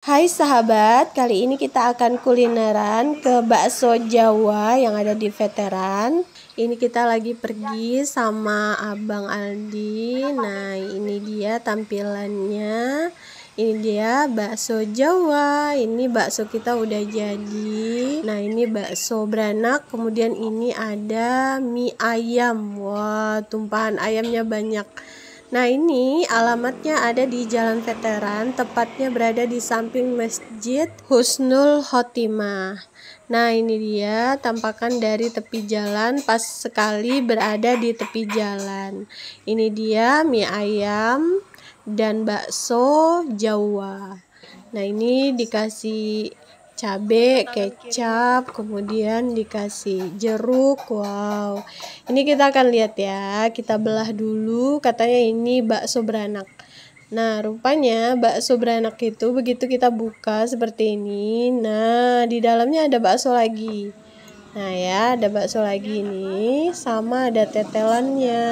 Hai sahabat, kali ini kita akan kulineran ke bakso Jawa yang ada di Veteran. Ini kita lagi pergi sama Abang Aldi. Nah, ini dia tampilannya. Ini dia bakso Jawa. Ini bakso kita udah jadi. Nah, ini bakso beranak. Kemudian ini ada mie ayam. Wah, tumpahan ayamnya banyak. Nah ini alamatnya ada di Jalan Veteran, tepatnya berada di samping Masjid Husnul Khotimah. Nah ini dia tampakan dari tepi jalan pas sekali berada di tepi jalan. Ini dia mie ayam dan bakso Jawa. Nah ini dikasih cabe, kecap, kemudian dikasih jeruk. Wow. Ini kita akan lihat ya. Kita belah dulu. Katanya ini bakso beranak. Nah, rupanya bakso beranak itu begitu kita buka seperti ini. Nah, di dalamnya ada bakso lagi. Nah, ya, ada bakso lagi ini sama ada tetelannya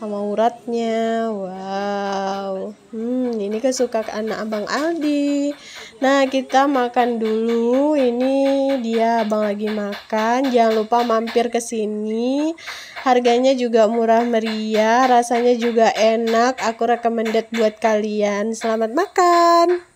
sama uratnya. Wow. Hmm, ini kesukaan anak Abang Aldi. Nah, kita makan dulu. Ini dia Abang lagi makan. Jangan lupa mampir ke sini. Harganya juga murah meriah, rasanya juga enak. Aku recommended buat kalian. Selamat makan.